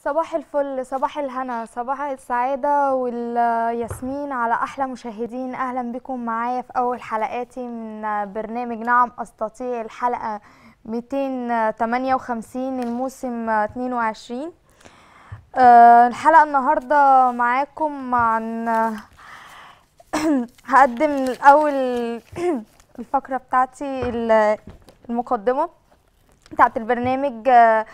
صباح الفل صباح الهنا صباح السعادة والياسمين على أحلى مشاهدين أهلا بكم معايا في أول حلقاتي من برنامج نعم أستطيع الحلقة 258 الموسم 22 آه، الحلقة النهاردة معاكم عن هقدم الأول الفقرة بتاعتي المقدمة بتاعت البرنامج آه،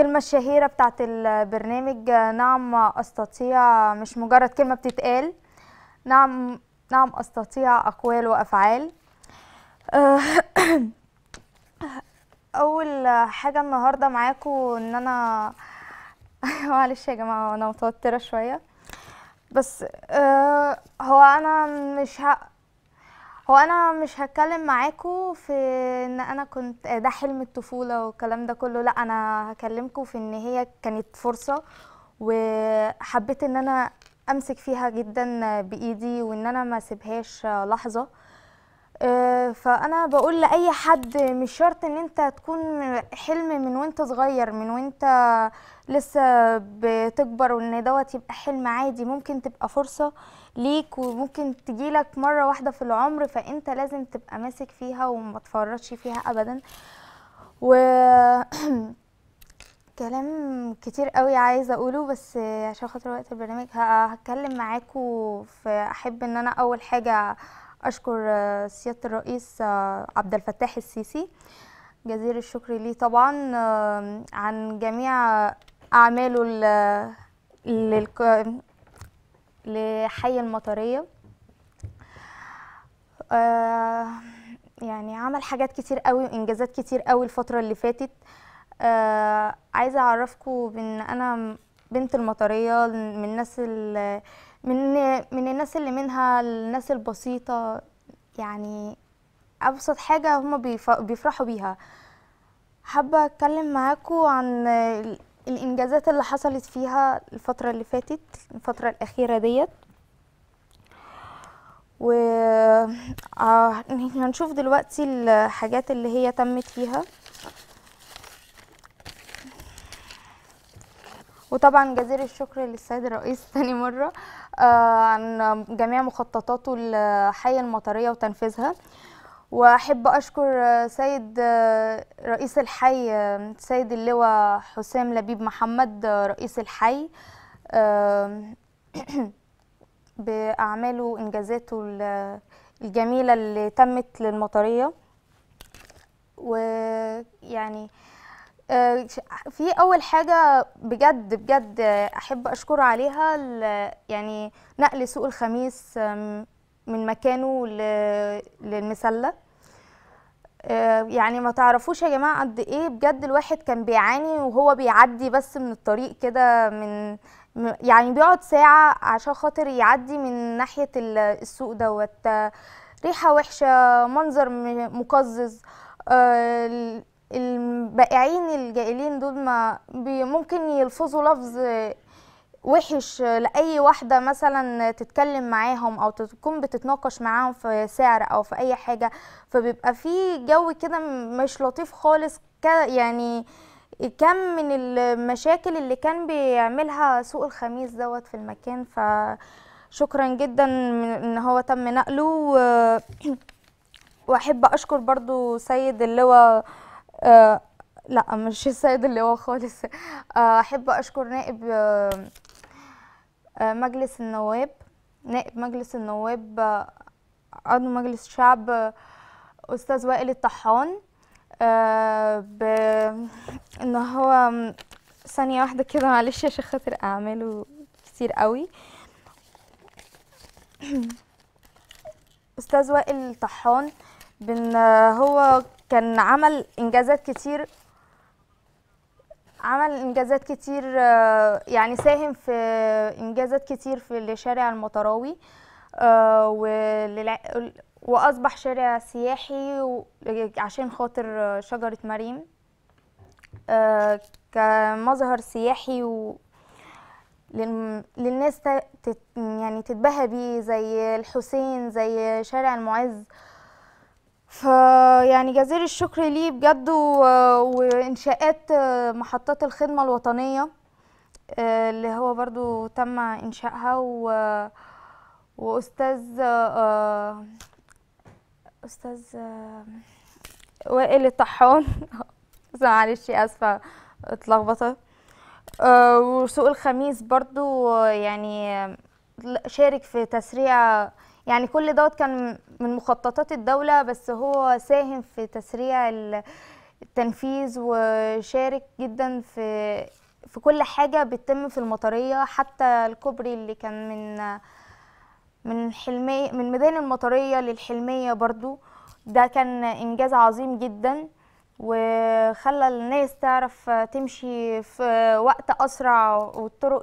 الكلمة الشهيرة بتاعت البرنامج نعم أستطيع مش مجرد كلمة بتتقال نعم نعم أستطيع أقوال وأفعال آه، أول حاجة النهاردة معاكم إن أنا معلش يا جماعة أنا متوترة شوية بس آه، هو أنا مش هو انا مش هتكلم معاكم في ان انا كنت ده حلم الطفوله والكلام ده كله لا انا هكلمكم في ان هي كانت فرصه وحبيت ان انا امسك فيها جدا بايدي وان انا ما اسيبهاش لحظه آه، فانا بقول لاي حد مش شرط ان انت تكون حلم من وانت صغير من وانت لسه بتكبر وان دوت يبقى حلم عادي ممكن تبقى فرصه ليك وممكن تجيلك مره واحده في العمر فانت لازم تبقى ماسك فيها وما تفرطش فيها ابدا و كلام كتير قوي عايزه اقوله بس عشان خاطر وقت البرنامج هتكلم معاكم فاحب ان انا اول حاجه أشكر آه، سيادة الرئيس آه، عبد الفتاح السيسي جزيل الشكر ليه طبعا آه، عن جميع أعماله لحي المطرية يعني عمل حاجات كتير قوي وإنجازات كتير قوي الفترة اللي فاتت عايزة أعرفكم بأن أنا بنت المطرية من الناس من من الناس اللي منها الناس البسيطة يعني أبسط حاجة هما بيفرحوا بيها حابة أتكلم معاكو عن الإنجازات اللي حصلت فيها الفترة اللي فاتت الفترة الأخيرة ديت آه، هنشوف دلوقتي الحاجات اللي هي تمت فيها وطبعا جزيل الشكر للسيد الرئيس ثاني مرة آه، عن جميع مخططاته الحية المطرية وتنفيذها واحب اشكر سيد آه، رئيس الحي آه، سيد اللواء حسام لبيب محمد رئيس الحي باعماله وانجازاته الجميله اللي تمت للمطريه ويعني في اول حاجه بجد بجد احب اشكره عليها يعني نقل سوق الخميس من مكانه للمسله آه، يعني ما تعرفوش يا جماعه قد ايه بجد الواحد كان بيعاني وهو بيعدي بس من الطريق كده من يعني بيقعد ساعه عشان خاطر يعدي من ناحيه السوق دوت آه، ريحه وحشه منظر مقزز آه، البائعين الجائلين دول ما ممكن يلفظوا لفظ وحش لأي واحدة مثلا تتكلم معاهم أو تكون بتتناقش معاهم في سعر أو في أي حاجة فبيبقى في جو كده مش لطيف خالص يعني كم من المشاكل اللي كان بيعملها سوق الخميس دوت في المكان فشكرا جدا ان هو تم نقله واحب اشكر برضو سيد اللواء آه، لا مش السيد اللي هو خالص آه، احب اشكر نائب آه، مجلس النواب نائب مجلس النواب عضو مجلس الشعب استاذ وائل الطحان بان هو ثانيه واحده كده معلش عشان خاطر اعماله كتير قوي استاذ وائل الطحان بن هو كان عمل انجازات كتير عمل انجازات كتير آه، يعني ساهم في انجازات كتير في الشارع المطراوي آه، واصبح شارع سياحي عشان خاطر شجره مريم آه، كمظهر سياحي و للناس يعني تتباهى بيه زي الحسين زي شارع المعز فيعني جزيل الشكر ليه بجد وانشاءات آه، محطات الخدمه الوطنيه آه، اللي هو برضو تم انشائها و... واستاذ آه، استاذ وائل الطحان معلش اسفه اتلخبطت وسوق الخميس برضو يعني شارك في تسريع يعني كل دوت كان من مخططات الدولة بس هو ساهم في تسريع التنفيذ وشارك جدا في في كل حاجة بتتم في المطرية حتى الكوبري اللي كان من من حلمية من ميدان المطرية للحلمية برضو ده كان إنجاز عظيم جدا وخلى الناس تعرف تمشي في وقت أسرع والطرق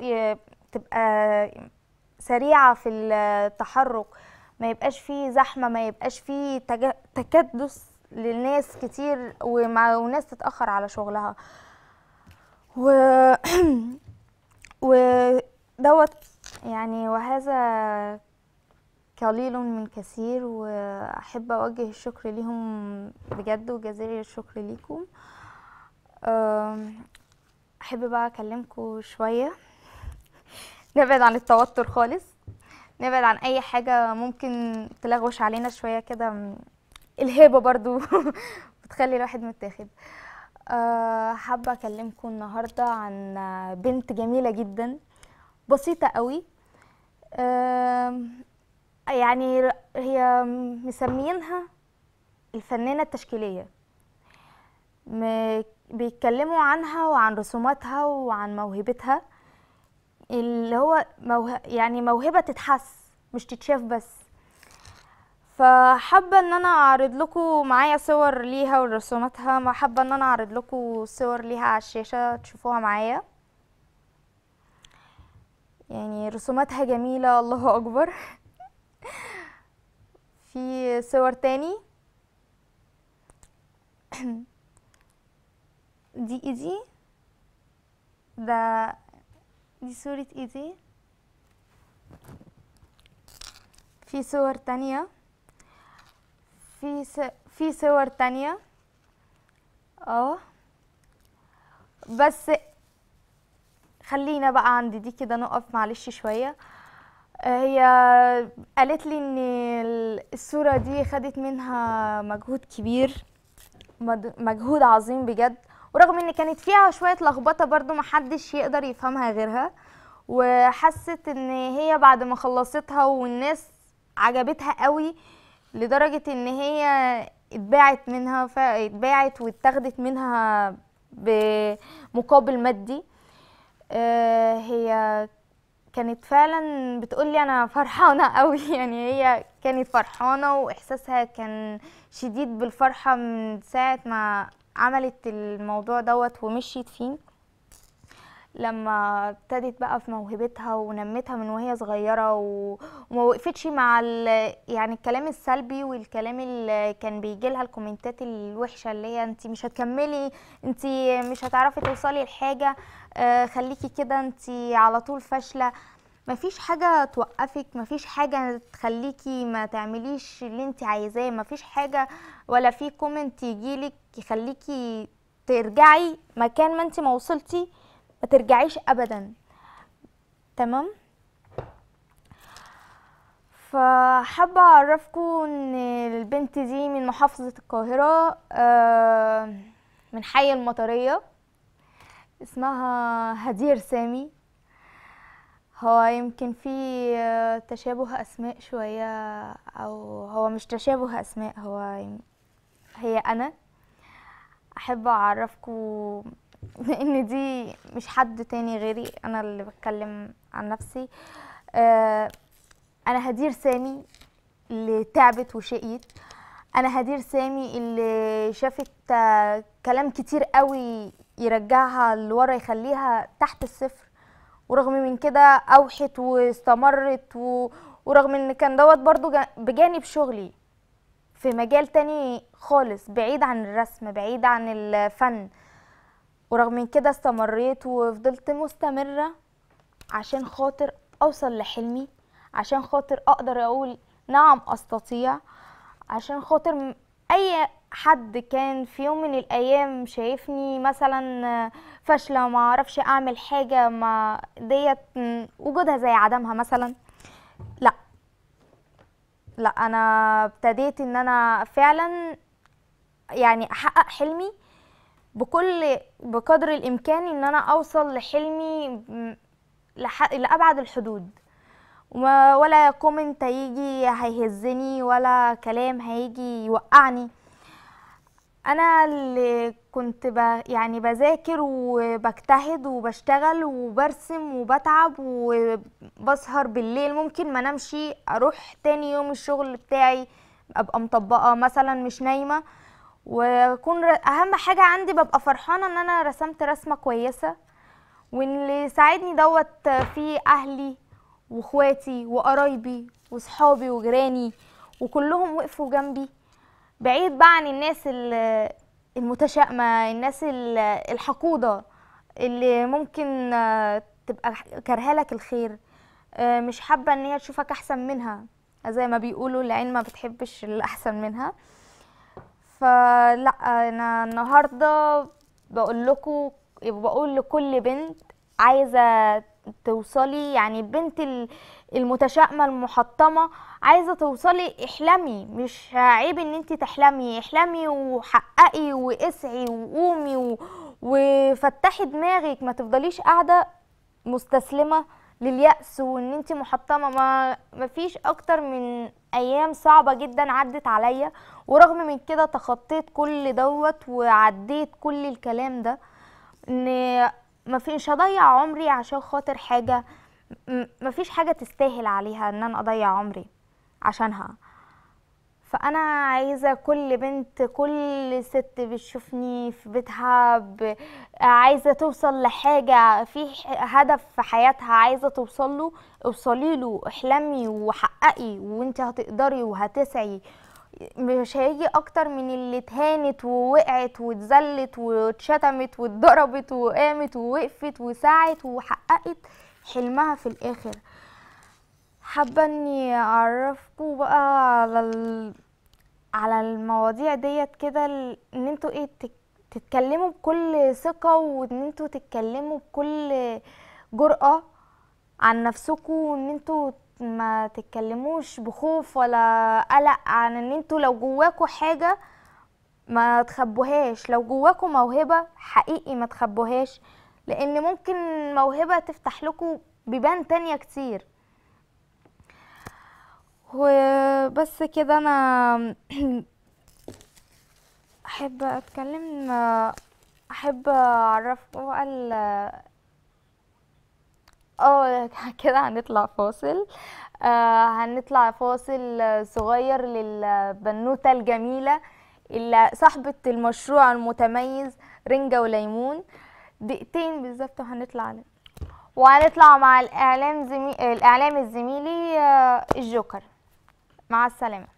تبقى سريعه في التحرك ما يبقاش فيه زحمه ما يبقاش فيه تكدس للناس كتير ومع وناس تتاخر على شغلها و ودوت يعني وهذا قليل من كثير واحب اوجه الشكر ليهم بجد وجزيل الشكر ليكم احب بقى اكلمكم شويه نبعد عن التوتر خالص نبعد عن اي حاجه ممكن تلغوش علينا شويه كده الهيبه برضو بتخلي الواحد متاخد أه حابه اكلمكم النهارده عن بنت جميله جدا بسيطه قوي أه يعني هي مسمينها الفنانه التشكيليه بيتكلموا عنها وعن رسوماتها وعن موهبتها اللي هو موه... يعني موهبه تتحس مش تتشاف بس فحابه ان انا اعرض لكم معايا صور ليها ورسوماتها ما حابه ان انا اعرض لكم صور ليها على الشاشه تشوفوها معايا يعني رسوماتها جميله الله اكبر في صور تاني دي ايدي ده دي صورة ايدي في صور تانية في س... في صور تانية اه بس خلينا بقى عند دي كده نقف معلش شوية آه، هي قالت لي ان الصورة دي خدت منها مجهود كبير مجهود عظيم بجد ورغم ان كانت فيها شويه لخبطه برضو محدش يقدر يفهمها غيرها وحست ان هي بعد ما خلصتها والناس عجبتها قوي لدرجه ان هي اتباعت منها فاتباعت واتاخدت منها بمقابل مادي آه، هي كانت فعلا بتقولي انا فرحانه قوي يعني هي كانت فرحانه واحساسها كان شديد بالفرحه من ساعه ما عملت الموضوع دوت ومشيت فيه لما ابتدت بقى في موهبتها ونمتها من وهي صغيره وما وقفتش مع يعني الكلام السلبي والكلام اللي كان بيجي لها الكومنتات الوحشه اللي هي انت مش هتكملي انت مش هتعرفي توصلي لحاجه آه، خليكي كده انت على طول فاشله مفيش حاجة توقفك مفيش حاجة تخليكي ما تعمليش اللي انت عايزاه مفيش حاجة ولا في كومنت يجيلك يخليكي ترجعي مكان ما انت ما وصلتي ما ترجعيش ابدا تمام فحابة أعرفكم إن البنت دي من محافظة القاهرة آه، من حي المطرية اسمها هدير سامي هو يمكن في آه، تشابه أسماء شوية أو هو مش تشابه أسماء هو هي أنا أحب أعرفكم إن دي مش حد تاني غيري أنا اللي بتكلم عن نفسي آه، أنا هدير سامي اللي تعبت وشقيت أنا هدير سامي اللي شافت آه، كلام كتير قوي يرجعها لورا يخليها تحت الصفر ورغم من كده اوحت واستمرت و... ورغم ان كان دوت برضو بجانب شغلي في مجال تاني خالص بعيد عن الرسم بعيد عن الفن ورغم من كده استمريت وفضلت مستمرة عشان خاطر اوصل لحلمي عشان خاطر اقدر اقول نعم استطيع عشان خاطر اي حد كان في يوم من الايام شايفني مثلا فاشله ما اعرفش اعمل حاجه ما ديت وجودها زي عدمها مثلا لا لا انا ابتديت ان انا فعلا يعني احقق حلمي بكل بقدر الامكان ان انا اوصل لحلمي لابعد الحدود ولا كومنت هيجي هيهزني ولا كلام هيجي يوقعني انا اللي كنت ب... يعني بذاكر وبجتهد وبشتغل وبرسم وبتعب وبسهر بالليل ممكن ما نمشي اروح تاني يوم الشغل بتاعي ابقى مطبقه مثلا مش نايمه واكون اهم حاجه عندي ببقى فرحانه ان انا رسمت رسمه كويسه واللي ساعدني دوت في اهلي واخواتي وقرايبي وصحابي وجيراني وكلهم وقفوا جنبي بعيد بقى عن الناس المتشائمه الناس الحقوده اللي ممكن آه، تبقى كرهالك الخير آه، مش حابه ان هي تشوفك احسن منها زي ما بيقولوا العين ما بتحبش الاحسن منها فلا انا النهارده بقول لكم بقول لكل بنت عايزه توصلي يعني البنت المتشائمه المحطمه عايزه توصلي احلمي مش عيب ان انت تحلمي احلمي وحققي واسعي وقومي و... وفتحي دماغك ما تفضليش قاعده مستسلمه لليأس وان انت محطمه ما مفيش اكتر من ايام صعبه جدا عدت عليا ورغم من كده تخطيت كل دوت وعديت كل الكلام ده ان مفيش هضيع عمري عشان خاطر حاجه مفيش حاجه تستاهل عليها ان انا اضيع عمري عشانها فانا عايزه كل بنت كل ست بتشوفني في بيتها ب... عايزه توصل لحاجه في هدف في حياتها عايزه توصل له اوصلي له احلمي وحققي وانت هتقدري وهتسعي مش هيجي اكتر من اللي اتهانت ووقعت واتذلت واتشتمت واتضربت وقامت ووقفت وساعت وحققت حلمها في الاخر حابه اني اعرفكم بقى على ال... على المواضيع ديت كده ال... ان انتوا ايه تتكلموا بكل ثقه وان انتوا تتكلموا بكل جرأه عن نفسكم وان انتوا ما تتكلموش بخوف ولا قلق عن ان انتوا لو جواكوا حاجه ما تخبوهاش لو جواكوا موهبه حقيقي ما تخبوهاش لان ممكن موهبه تفتح لكم بيبان تانية كتير وبس كده انا احب اتكلم احب اعرفكم اه كده هنطلع فاصل آه هنطلع فاصل صغير للبنوتة الجميلة اللي صاحبة المشروع المتميز رنجة وليمون دقيقتين بالظبط وهنطلع عليه وهنطلع مع الاعلام زمي... الاعلام الزميلي آه، الجوكر مع السلامه